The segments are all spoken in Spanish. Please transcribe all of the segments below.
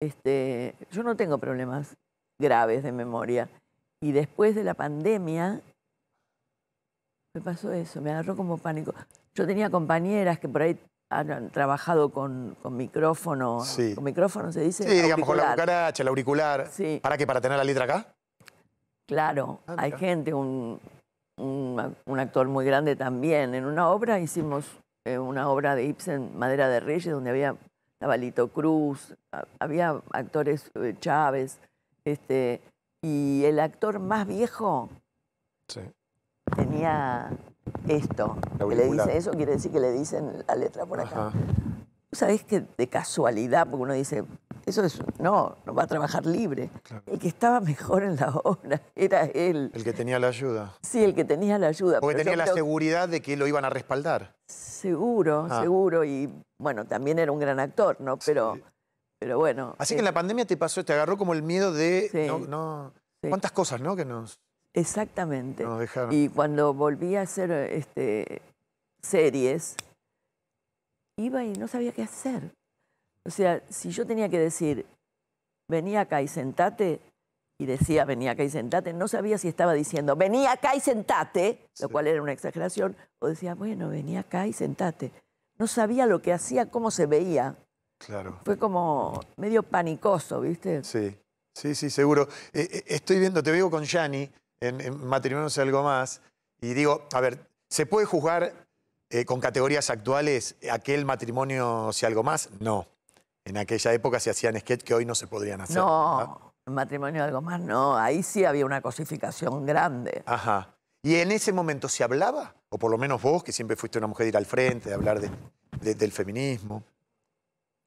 Este, yo no tengo problemas graves de memoria. Y después de la pandemia, me pasó eso, me agarró como pánico. Yo tenía compañeras que por ahí han trabajado con, con micrófono. ¿Con micrófono se dice? Sí, digamos, con la cucaracha, el auricular. ¿Para qué? ¿Para tener la letra acá? Claro, ah, hay gente, un, un, actor muy grande también. En una obra hicimos eh, una obra de Ibsen, Madera de Reyes, donde había Lito Cruz, había actores eh, Chávez, este, y el actor más viejo tenía esto. Que le dice, eso quiere decir que le dicen la letra por acá. Tú ¿Sabes que de casualidad, porque uno dice, eso es, no, no va a trabajar libre. El que estaba mejor en la obra era él. El que tenía la ayuda. Sí, el que tenía la ayuda. Porque tenía la seguridad de que lo iban a respaldar. Seguro, ah. seguro. Y bueno, también era un gran actor, ¿no? Pero, pero bueno. Así eh que en la pandemia te pasó, te agarró como el miedo de. No, ¿Cuántas cosas, no? Que nos. Exactamente. Y cuando volví a hacer este, series, iba y no sabía qué hacer. O sea, si yo tenía que decir, venía acá y sentate, y decía, venía acá y sentate, no sabía si estaba diciendo, venía acá y sentate, lo cual era una exageración, o decía, bueno, venía acá y sentate. No sabía lo que hacía, cómo se veía. Claro. Fue como medio panicoso, ¿viste? Sí, sí, sí, seguro. Eh, eh, estoy viendo, te veo con Yanni en, Matrimonio sea Algo Más, y digo, a ver, ¿se puede juzgar eh, con categorías actuales aquel matrimonio si algo más? No en aquella época se hacían sketch que hoy no se podrían hacer. No, matrimonio algo más, no. Ahí sí había una cosificación grande. Ajá. ¿Y en ese momento se hablaba? O por lo menos vos, que siempre fuiste una mujer de ir al frente, de hablar del feminismo.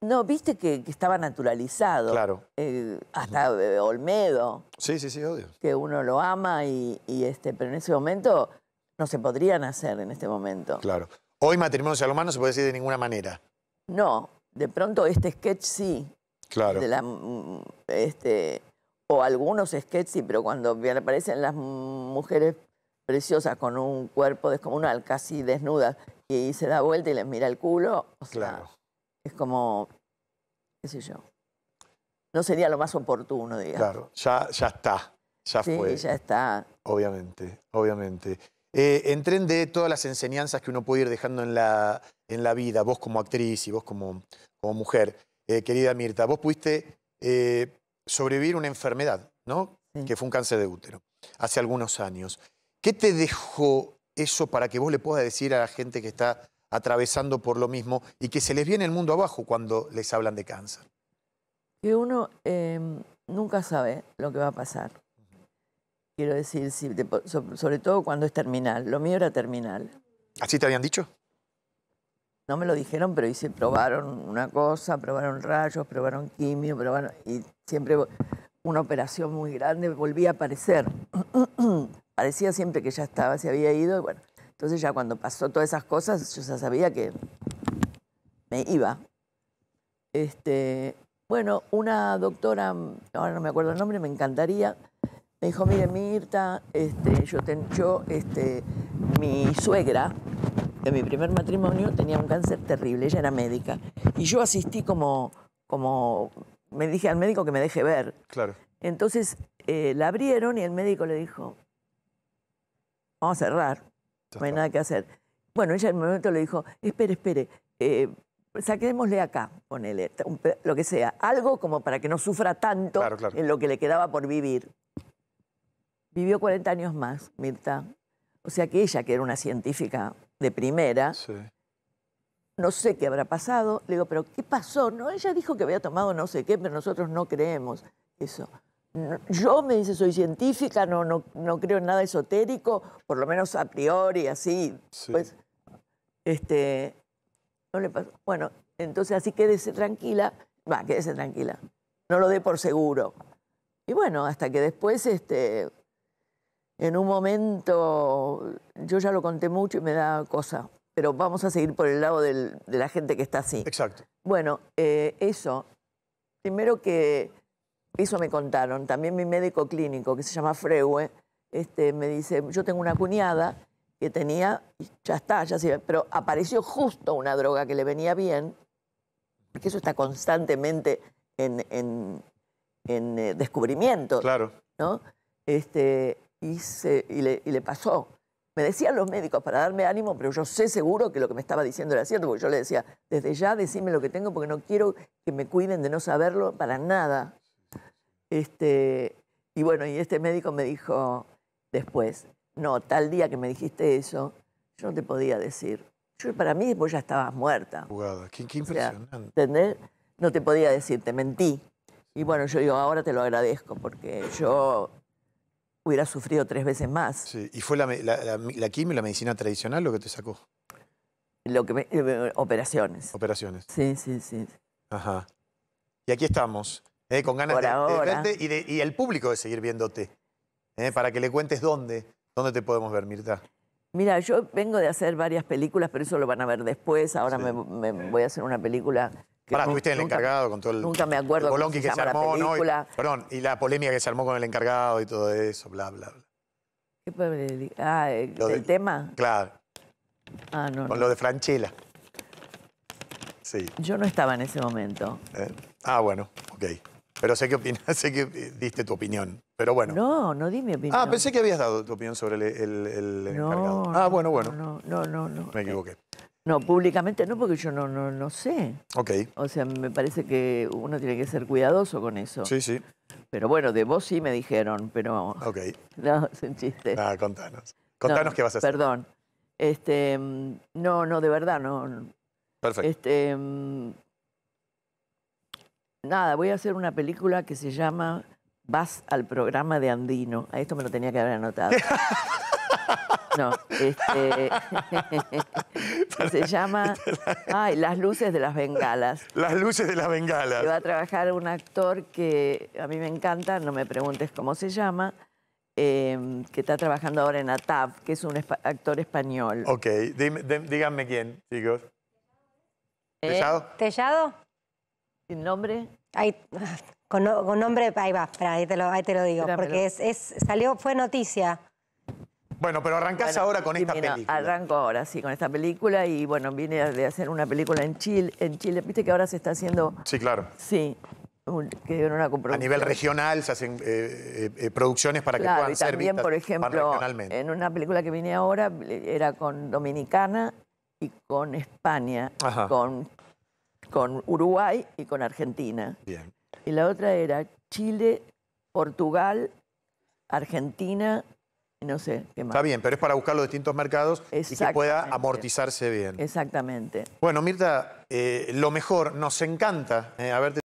No, viste que, estaba naturalizado. Claro. Eh, hasta eh, Olmedo. Sí, sí, sí, odio. Que uno lo ama y, este, pero en ese momento no se podrían hacer en este momento. Claro. Hoy matrimonio salomano no se puede decir de ninguna manera. No, de pronto este sketch sí. Claro. De la, mm, este, o algunos sketch sí, pero cuando aparecen las mujeres preciosas con un cuerpo descomunal, casi desnudas, y se da vuelta y les mira el culo, o sea, claro. es como, qué sé yo. No sería lo más oportuno, digamos. Claro, ya, ya está, ya sí, fue. ya está. Obviamente, obviamente. Eh, de todas las enseñanzas que uno puede ir dejando en la, vida, vos como actriz y vos como, mujer. Eh, querida Mirta, vos pudiste eh, sobrevivir una enfermedad, ¿no? Que fue un cáncer de útero, hace algunos años. ¿Qué te dejó eso para que vos le puedas decir a la gente que está atravesando por lo mismo y que se les viene el mundo abajo cuando les hablan de cáncer? Que uno eh, nunca sabe lo que va a pasar. Quiero decir, sobre todo cuando es terminal. Lo mío era terminal. ¿Así te habían dicho? No me lo dijeron, pero hice, probaron una cosa, probaron rayos, probaron quimio, probaron... Y siempre una operación muy grande, volvía a aparecer. Parecía siempre que ya estaba, se había ido. Y bueno, entonces ya cuando pasó todas esas cosas, yo ya sabía que me iba. Este, bueno, una doctora, ahora no me acuerdo el nombre, me encantaría, me dijo, mire Mirta, este, yo, este, mi suegra de mi primer matrimonio tenía un cáncer terrible, ella era médica. Y yo asistí como, como me dije al médico que me deje ver. Claro. Entonces eh, la abrieron y el médico le dijo, vamos a cerrar, no hay nada que hacer. Bueno, ella en el momento le dijo, espere, espere, eh, saquémosle acá, ponele, lo que sea, algo como para que no sufra tanto en lo que le quedaba por vivir vivió 40 años más, Mirta. O sea que ella, que era una científica de primera, no sé qué habrá pasado. Le digo, pero ¿qué pasó? No, ella dijo que había tomado no sé qué, pero nosotros no creemos eso. yo me dice, soy científica, no, no, no creo en nada esotérico, por lo menos a priori, así. Pues, este, no Bueno, entonces así quédese tranquila. Va, quédese tranquila. No lo dé por seguro. Y bueno, hasta que después, este, en un momento, yo ya lo conté mucho y me da cosa, pero vamos a seguir por el lado de la gente que está así. Exacto. Bueno, eh, eso, primero que eso me contaron, también mi médico clínico, que se llama Freue, este, me dice, yo tengo una cuñada que tenía, ya está, ya se, pero apareció justo una droga que le venía bien, porque eso está constantemente en, eh, descubrimiento. Claro. ¿no? Este, y, y, le, pasó. Me decían los médicos para darme ánimo, pero yo sé seguro que lo que me estaba diciendo era cierto, porque yo le decía, desde ya decime lo que tengo porque no quiero que me cuiden de no saberlo para nada. Este, y bueno, y este médico me dijo después, no, tal día que me dijiste eso, yo no te podía decir. Yo, para mí después ya estabas muerta. qué, impresionante. No te podía decir, te mentí. Y bueno, yo digo, ahora te lo agradezco porque yo hubiera sufrido tres veces más. Sí. ¿Y fue la, la, la, la medicina tradicional lo que te sacó? Lo que eh, operaciones. Operaciones. Sí, sí, sí. Ajá. Y aquí estamos, ¿eh? con ganas de, verte y, el público de seguir viéndote, ¿eh? para que le cuentes dónde, dónde te podemos ver, Mirta. Mira, yo vengo de hacer varias películas, pero eso lo van a ver después. Ahora me voy a hacer una película Pará, tuviste el encargado con todo el. Nunca me que se armó, la película. ¿no? Y, perdón, y la polémica que se armó con el encargado y todo eso, bla, bla, bla. ¿Qué Ah, eh, ¿el, el tema? Claro. Ah, no. Con lo de Franchella. Sí. Yo no estaba en ese momento. Eh, ah, bueno, ok. Pero sé que opinas, sé que diste tu opinión. Pero bueno. No, no di mi opinión. Ah, pensé que habías dado tu opinión sobre el, el, el encargado. Ah, no, ah, bueno, bueno. No, no, no, no. Me equivoqué. No, públicamente no, porque yo no, no, no sé. Ok. O sea, me parece que uno tiene que ser cuidadoso con eso. Sí, sí. Pero bueno, de vos sí me dijeron, pero... Ok. No, es un chiste. Nada, ah, contanos. Contanos qué vas a hacer. Perdón. Este, mm, no, no, de verdad, no. Perfecto. Este, mm, nada, voy a hacer una película que se llama Vas al programa de Andino. A ah, esto me lo tenía que haber anotado. no, este... Se llama ay, Las luces de las bengalas. Las luces de las bengalas. va a trabajar un actor que a mí me encanta, no me preguntes cómo se llama, em, que está trabajando ahora en ATAP, que es un actor español. Ok, díganme quién, chicos. Eh, ¿Tellado? ¿Tellado? ¿Sin nombre? con, nombre, ahí va, ahí te lo, digo, porque es, es, salió, fue noticia. Bueno, pero arrancás ahora con esta película. Arranco ahora, sí, con esta película y bueno, vine de hacer una película en Chile. En Chile, viste que ahora se está haciendo. Sí, claro. Sí. que una a nivel regional se hacen eh, eh, eh, producciones para que puedan y también, por ejemplo, en una película que vine ahora era con Dominicana y con España, con, con Uruguay y con Argentina. Bien. Y la otra era Chile, Portugal, Argentina, no sé qué más. Está bien, pero es para buscar los distintos mercados y que pueda amortizarse bien. Exactamente. Bueno, Mirta, eh, lo mejor, nos encanta eh, haberte